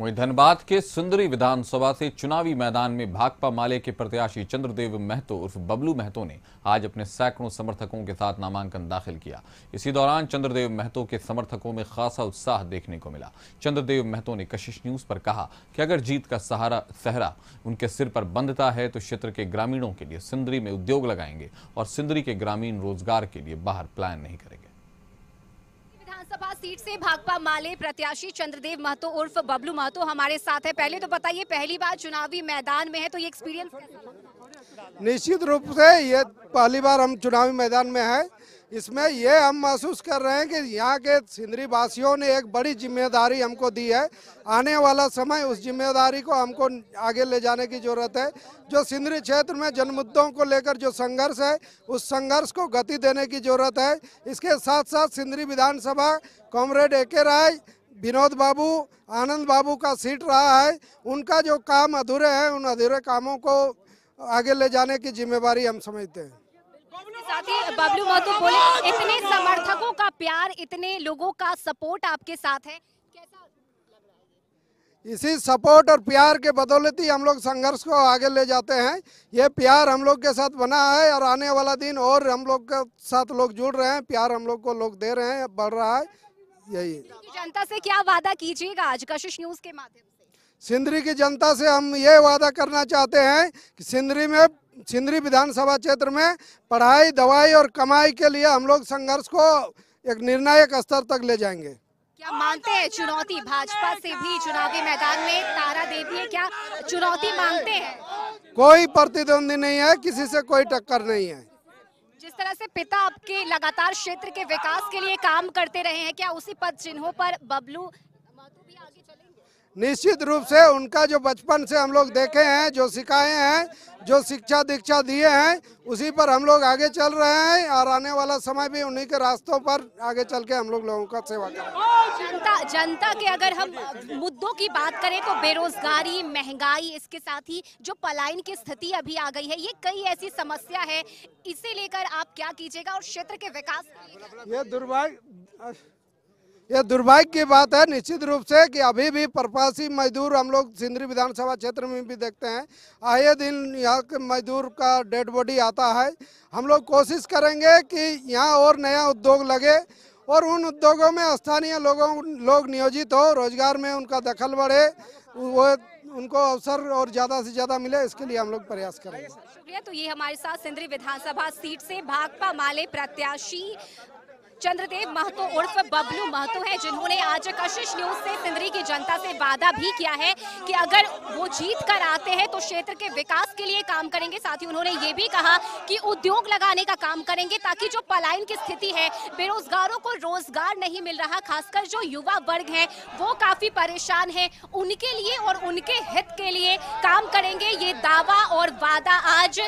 वहीं धनबाद के सुंदरी विधानसभा से चुनावी मैदान में भाकपा माले के प्रत्याशी चंद्रदेव महतो उर्फ बबलू महतो ने आज अपने सैकड़ों समर्थकों के साथ नामांकन दाखिल किया इसी दौरान चंद्रदेव महतो के समर्थकों में खासा उत्साह देखने को मिला चंद्रदेव महतो ने कशिश न्यूज पर कहा कि अगर जीत का सहारा सहरा उनके सिर पर बंधता है तो क्षेत्र के ग्रामीणों के लिए सिंदरी में उद्योग लगाएंगे और सिंदरी के ग्रामीण रोजगार के लिए बाहर प्लान नहीं करेंगे सीट से भाकपा माले प्रत्याशी चंद्रदेव महतो उर्फ बबलू महतो हमारे साथ है पहले तो बताइए पहली बार चुनावी मैदान में है तो ये एक्सपीरियंस निश्चित रूप से ये पहली बार हम चुनावी मैदान में है इसमें ये हम महसूस कर रहे हैं कि यहाँ के सिंदरी वासियों ने एक बड़ी जिम्मेदारी हमको दी है आने वाला समय उस जिम्मेदारी को हमको आगे ले जाने की ज़रूरत है जो सिंदरी क्षेत्र में जनमुद्दों को लेकर जो संघर्ष है उस संघर्ष को गति देने की ज़रूरत है इसके साथ साथ सिंदरी विधानसभा कॉमरेड ए के राय विनोद बाबू आनंद बाबू का सीट रहा है उनका जो काम अधूरे हैं उन अधूरे कामों को आगे ले जाने की जिम्मेवारी हम समझते हैं साथ ही बबलू महतो बोले इतने समर्थकों का प्यार इतने लोगों का सपोर्ट आपके साथ है इसी सपोर्ट और प्यार के बदौलत ही हम लोग संघर्ष को आगे ले जाते हैं ये प्यार हम लोग के साथ बना है और आने वाला दिन और हम लोग के साथ लोग जुड़ रहे हैं प्यार हम लोग को लोग दे रहे हैं बढ़ रहा है यही जनता से क्या वादा कीजिएगा आज कशिश न्यूज के माध्यम से सिंदरी की जनता से हम ये वादा करना चाहते हैं कि सिंदरी में सिंदरी विधानसभा क्षेत्र में पढ़ाई दवाई और कमाई के लिए हम लोग संघर्ष को एक निर्णायक स्तर तक ले जाएंगे क्या मानते हैं चुनौती भाजपा से भी चुनावी मैदान में तारा देवी है क्या चुनौती मांगते हैं कोई प्रतिद्वंदी नहीं है किसी से कोई टक्कर नहीं है जिस तरह से पिता आपके लगातार क्षेत्र के विकास के लिए काम करते रहे हैं क्या उसी पद चिन्हों पर बबलू निश्चित रूप से उनका जो बचपन से हम लोग देखे हैं जो सिखाए हैं जो शिक्षा दीक्षा दिए हैं उसी पर हम लोग आगे चल रहे हैं और आने वाला समय भी उन्हीं के रास्तों पर आगे चल के हम लोग लोगों का सेवा करें जनता जनता के अगर हम मुद्दों की बात करें तो बेरोजगारी महंगाई इसके साथ ही जो पलायन की स्थिति अभी आ गई है ये कई ऐसी समस्या है इसे लेकर आप क्या कीजिएगा और क्षेत्र के विकास ये दुर्भाग्य यह दुर्भाग्य की बात है निश्चित रूप से कि अभी भी प्रवासी मजदूर हम लोग सिंदरी विधानसभा क्षेत्र में भी देखते हैं आए दिन यहाँ के मजदूर का डेड बॉडी आता है हम लोग कोशिश करेंगे कि यहाँ और नया उद्योग लगे और उन उद्योगों में स्थानीय लोगों लोग नियोजित हो रोजगार में उनका दखल बढ़े वो उनको अवसर और ज्यादा से ज्यादा मिले इसके लिए हम लोग प्रयास करेंगे शुक्रिया तो ये हमारे साथ सिंदरी विधानसभा सीट से भाकपा माले प्रत्याशी चंद्रदेव महतो उर्फ बबलू महतो है जिन्होंने आज कशिश न्यूज से सिंदरी की जनता से वादा भी किया है कि अगर वो जीत कर आते हैं तो क्षेत्र के विकास के लिए काम करेंगे साथ ही उन्होंने ये भी कहा कि उद्योग लगाने का काम करेंगे ताकि जो पलायन की स्थिति है बेरोजगारों को रोजगार नहीं मिल रहा खासकर जो युवा वर्ग है वो काफी परेशान है उनके लिए और उनके हित के लिए काम करेंगे ये दावा और वादा आज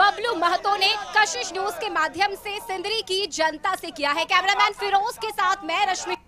बबलू महतो ने कशिश न्यूज के माध्यम से सिंदरी की जनता से किया है कैमरामैन फिरोज के साथ मैं रश्मि